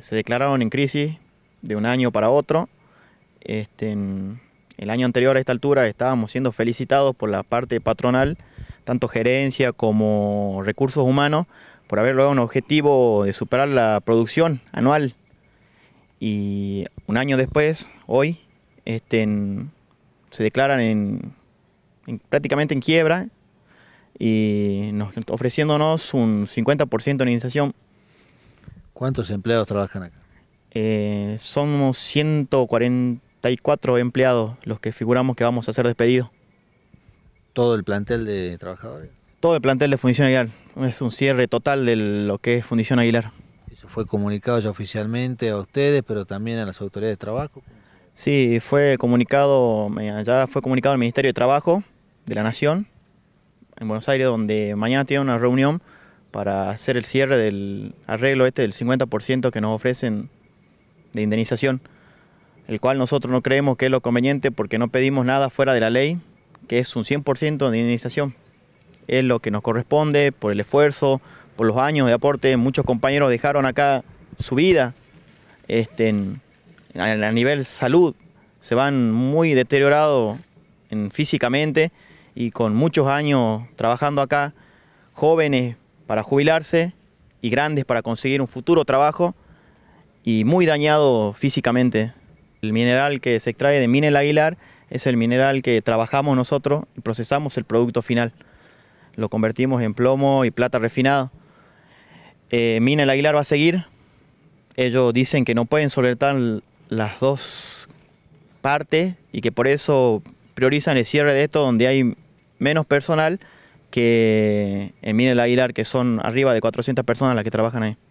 se declararon en crisis de un año para otro. Este, el año anterior a esta altura estábamos siendo felicitados por la parte patronal, tanto gerencia como recursos humanos, por haber logrado un objetivo de superar la producción anual. Y un año después, hoy, este, se declaran prácticamente en quiebra y ofreciéndonos un 50% de iniciación. ¿Cuántos empleados trabajan acá? Eh, somos 144 empleados los que figuramos que vamos a ser despedidos. ¿Todo el plantel de trabajadores? Todo el plantel de Fundición Aguilar. Es un cierre total de lo que es Fundición Aguilar. Eso fue comunicado ya oficialmente a ustedes, pero también a las autoridades de trabajo. Sí, fue comunicado, ya fue comunicado al Ministerio de Trabajo de la Nación, en Buenos Aires, donde mañana tiene una reunión para hacer el cierre del arreglo este del 50% que nos ofrecen de indemnización, el cual nosotros no creemos que es lo conveniente porque no pedimos nada fuera de la ley, que es un 100% de indemnización. Es lo que nos corresponde por el esfuerzo, por los años de aporte. Muchos compañeros dejaron acá su vida este, a nivel salud, se van muy deteriorados físicamente y con muchos años trabajando acá, jóvenes para jubilarse y grandes para conseguir un futuro trabajo y muy dañado físicamente. El mineral que se extrae de el Aguilar es el mineral que trabajamos nosotros y procesamos el producto final. Lo convertimos en plomo y plata refinado. Eh, el Aguilar va a seguir. Ellos dicen que no pueden solventar las dos partes y que por eso priorizan el cierre de esto donde hay menos personal que en Minel Aguilar, que son arriba de 400 personas las que trabajan ahí.